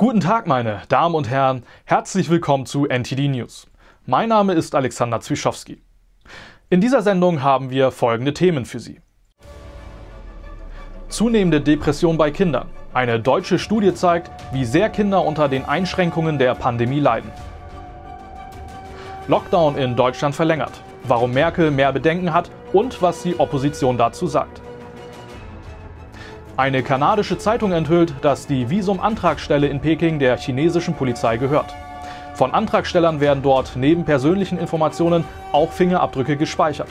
Guten Tag, meine Damen und Herren. Herzlich willkommen zu NTD News. Mein Name ist Alexander Zwischowski. In dieser Sendung haben wir folgende Themen für Sie. Zunehmende Depression bei Kindern. Eine deutsche Studie zeigt, wie sehr Kinder unter den Einschränkungen der Pandemie leiden. Lockdown in Deutschland verlängert. Warum Merkel mehr Bedenken hat und was die Opposition dazu sagt. Eine kanadische Zeitung enthüllt, dass die Visumantragstelle in Peking der chinesischen Polizei gehört. Von Antragstellern werden dort neben persönlichen Informationen auch Fingerabdrücke gespeichert.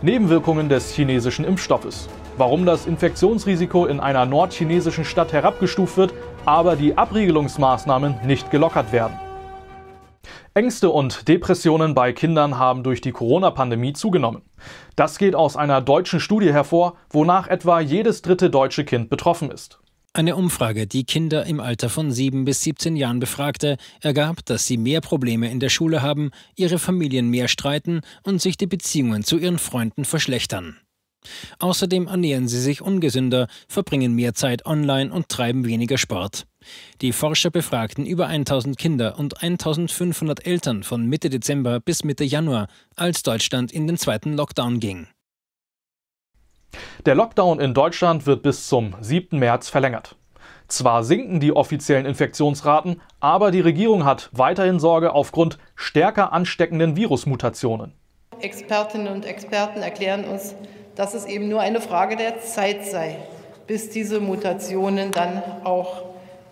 Nebenwirkungen des chinesischen Impfstoffes. Warum das Infektionsrisiko in einer nordchinesischen Stadt herabgestuft wird, aber die Abriegelungsmaßnahmen nicht gelockert werden. Ängste und Depressionen bei Kindern haben durch die Corona-Pandemie zugenommen. Das geht aus einer deutschen Studie hervor, wonach etwa jedes dritte deutsche Kind betroffen ist. Eine Umfrage, die Kinder im Alter von 7 bis 17 Jahren befragte, ergab, dass sie mehr Probleme in der Schule haben, ihre Familien mehr streiten und sich die Beziehungen zu ihren Freunden verschlechtern. Außerdem ernähren sie sich ungesünder, verbringen mehr Zeit online und treiben weniger Sport. Die Forscher befragten über 1000 Kinder und 1500 Eltern von Mitte Dezember bis Mitte Januar, als Deutschland in den zweiten Lockdown ging. Der Lockdown in Deutschland wird bis zum 7. März verlängert. Zwar sinken die offiziellen Infektionsraten, aber die Regierung hat weiterhin Sorge aufgrund stärker ansteckenden Virusmutationen. Expertinnen und Experten erklären uns, dass es eben nur eine Frage der Zeit sei, bis diese Mutationen dann auch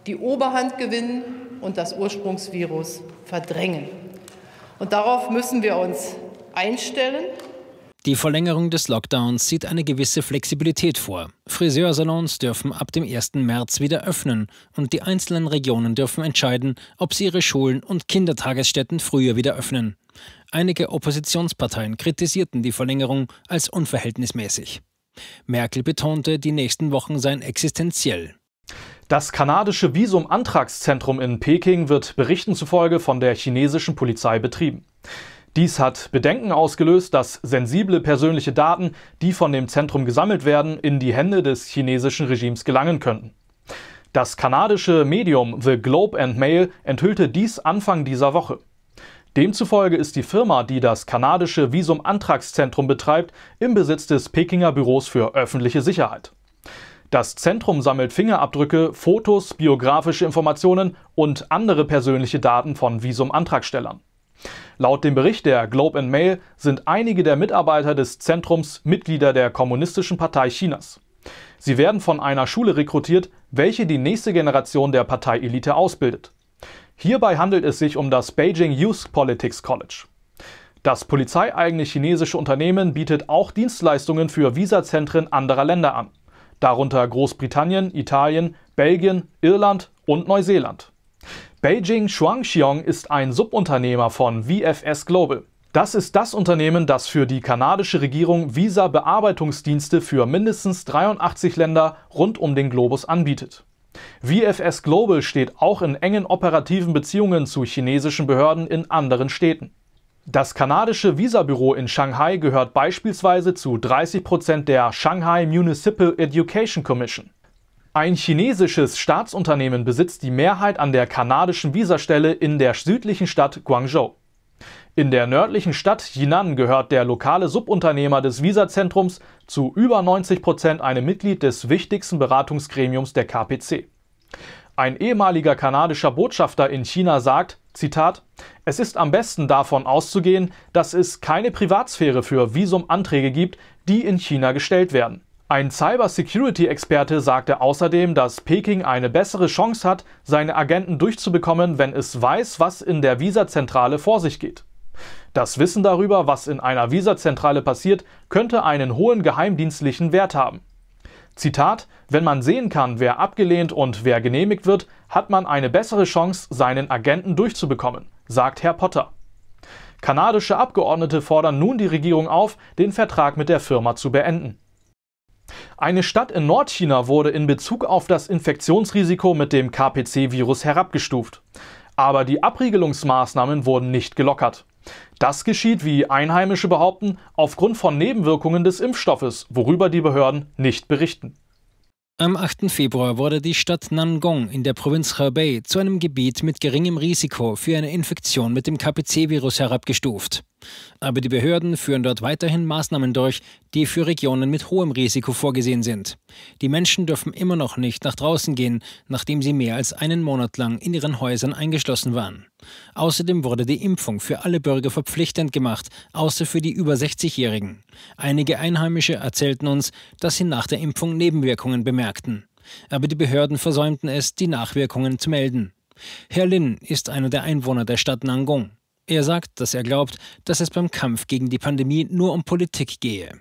die Oberhand gewinnen und das Ursprungsvirus verdrängen. Und darauf müssen wir uns einstellen. Die Verlängerung des Lockdowns sieht eine gewisse Flexibilität vor. Friseursalons dürfen ab dem 1. März wieder öffnen und die einzelnen Regionen dürfen entscheiden, ob sie ihre Schulen und Kindertagesstätten früher wieder öffnen. Einige Oppositionsparteien kritisierten die Verlängerung als unverhältnismäßig. Merkel betonte, die nächsten Wochen seien existenziell. Das kanadische Visumantragszentrum in Peking wird Berichten zufolge von der chinesischen Polizei betrieben. Dies hat Bedenken ausgelöst, dass sensible persönliche Daten, die von dem Zentrum gesammelt werden, in die Hände des chinesischen Regimes gelangen könnten. Das kanadische Medium The Globe and Mail enthüllte dies Anfang dieser Woche. Demzufolge ist die Firma, die das kanadische Visumantragszentrum betreibt, im Besitz des Pekinger Büros für öffentliche Sicherheit. Das Zentrum sammelt Fingerabdrücke, Fotos, biografische Informationen und andere persönliche Daten von Visumantragstellern. Laut dem Bericht der Globe and Mail sind einige der Mitarbeiter des Zentrums Mitglieder der Kommunistischen Partei Chinas. Sie werden von einer Schule rekrutiert, welche die nächste Generation der Parteielite ausbildet. Hierbei handelt es sich um das Beijing Youth Politics College. Das polizeieigene chinesische Unternehmen bietet auch Dienstleistungen für Visazentren anderer Länder an darunter Großbritannien, Italien, Belgien, Irland und Neuseeland. Beijing Shuangxiong ist ein Subunternehmer von VFS Global. Das ist das Unternehmen, das für die kanadische Regierung Visa-Bearbeitungsdienste für mindestens 83 Länder rund um den Globus anbietet. VFS Global steht auch in engen operativen Beziehungen zu chinesischen Behörden in anderen Städten. Das kanadische Visabüro in Shanghai gehört beispielsweise zu 30 Prozent der Shanghai Municipal Education Commission. Ein chinesisches Staatsunternehmen besitzt die Mehrheit an der kanadischen Visastelle in der südlichen Stadt Guangzhou. In der nördlichen Stadt Jinan gehört der lokale Subunternehmer des Visazentrums zu über 90 Prozent einem Mitglied des wichtigsten Beratungsgremiums der KPC. Ein ehemaliger kanadischer Botschafter in China sagt, Zitat, es ist am besten davon auszugehen, dass es keine Privatsphäre für Visumanträge gibt, die in China gestellt werden. Ein Cyber-Security-Experte sagte außerdem, dass Peking eine bessere Chance hat, seine Agenten durchzubekommen, wenn es weiß, was in der Visazentrale vor sich geht. Das Wissen darüber, was in einer Visazentrale passiert, könnte einen hohen geheimdienstlichen Wert haben. Zitat, wenn man sehen kann, wer abgelehnt und wer genehmigt wird, hat man eine bessere Chance, seinen Agenten durchzubekommen, sagt Herr Potter. Kanadische Abgeordnete fordern nun die Regierung auf, den Vertrag mit der Firma zu beenden. Eine Stadt in Nordchina wurde in Bezug auf das Infektionsrisiko mit dem KPC-Virus herabgestuft. Aber die Abriegelungsmaßnahmen wurden nicht gelockert. Das geschieht, wie Einheimische behaupten, aufgrund von Nebenwirkungen des Impfstoffes, worüber die Behörden nicht berichten. Am 8. Februar wurde die Stadt Nangong in der Provinz Hebei zu einem Gebiet mit geringem Risiko für eine Infektion mit dem KPC-Virus herabgestuft. Aber die Behörden führen dort weiterhin Maßnahmen durch, die für Regionen mit hohem Risiko vorgesehen sind. Die Menschen dürfen immer noch nicht nach draußen gehen, nachdem sie mehr als einen Monat lang in ihren Häusern eingeschlossen waren. Außerdem wurde die Impfung für alle Bürger verpflichtend gemacht, außer für die über 60-Jährigen. Einige Einheimische erzählten uns, dass sie nach der Impfung Nebenwirkungen bemerkten. Aber die Behörden versäumten es, die Nachwirkungen zu melden. Herr Lin ist einer der Einwohner der Stadt Nangong. Er sagt, dass er glaubt, dass es beim Kampf gegen die Pandemie nur um Politik gehe.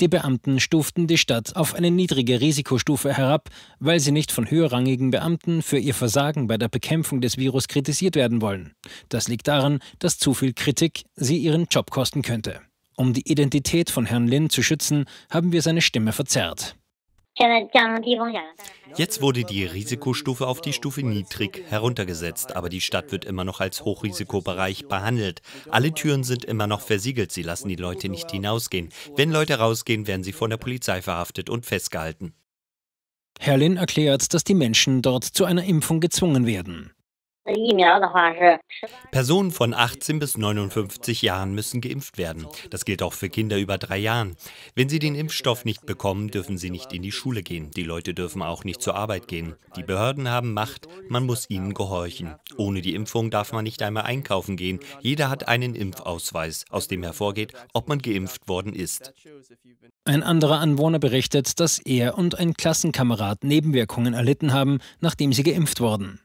Die Beamten stuften die Stadt auf eine niedrige Risikostufe herab, weil sie nicht von höherrangigen Beamten für ihr Versagen bei der Bekämpfung des Virus kritisiert werden wollen. Das liegt daran, dass zu viel Kritik sie ihren Job kosten könnte. Um die Identität von Herrn Lin zu schützen, haben wir seine Stimme verzerrt. Jetzt wurde die Risikostufe auf die Stufe niedrig heruntergesetzt, aber die Stadt wird immer noch als Hochrisikobereich behandelt. Alle Türen sind immer noch versiegelt, sie lassen die Leute nicht hinausgehen. Wenn Leute rausgehen, werden sie von der Polizei verhaftet und festgehalten. Herrlin erklärt, dass die Menschen dort zu einer Impfung gezwungen werden. Personen von 18 bis 59 Jahren müssen geimpft werden. Das gilt auch für Kinder über drei Jahren. Wenn sie den Impfstoff nicht bekommen, dürfen sie nicht in die Schule gehen. Die Leute dürfen auch nicht zur Arbeit gehen. Die Behörden haben Macht, man muss ihnen gehorchen. Ohne die Impfung darf man nicht einmal einkaufen gehen. Jeder hat einen Impfausweis, aus dem hervorgeht, ob man geimpft worden ist. Ein anderer Anwohner berichtet, dass er und ein Klassenkamerad Nebenwirkungen erlitten haben, nachdem sie geimpft wurden.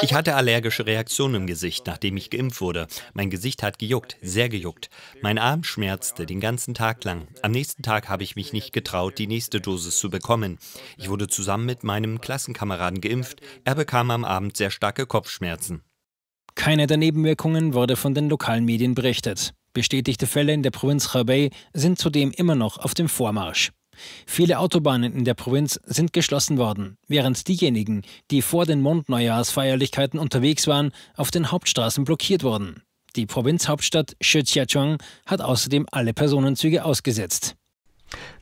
Ich hatte allergische Reaktionen im Gesicht, nachdem ich geimpft wurde. Mein Gesicht hat gejuckt, sehr gejuckt. Mein Arm schmerzte den ganzen Tag lang. Am nächsten Tag habe ich mich nicht getraut, die nächste Dosis zu bekommen. Ich wurde zusammen mit meinem Klassenkameraden geimpft. Er bekam am Abend sehr starke Kopfschmerzen. Keine der Nebenwirkungen wurde von den lokalen Medien berichtet. Bestätigte Fälle in der Provinz Hebei sind zudem immer noch auf dem Vormarsch. Viele Autobahnen in der Provinz sind geschlossen worden, während diejenigen, die vor den Mondneujahrsfeierlichkeiten unterwegs waren, auf den Hauptstraßen blockiert wurden. Die Provinzhauptstadt Shijiazhuang hat außerdem alle Personenzüge ausgesetzt.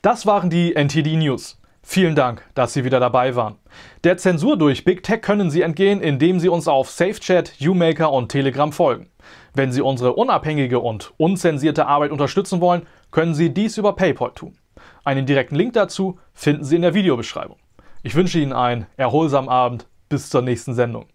Das waren die NTD News. Vielen Dank, dass Sie wieder dabei waren. Der Zensur durch Big Tech können Sie entgehen, indem Sie uns auf SafeChat, YouMaker und Telegram folgen. Wenn Sie unsere unabhängige und unzensierte Arbeit unterstützen wollen, können Sie dies über PayPal tun. Einen direkten Link dazu finden Sie in der Videobeschreibung. Ich wünsche Ihnen einen erholsamen Abend bis zur nächsten Sendung.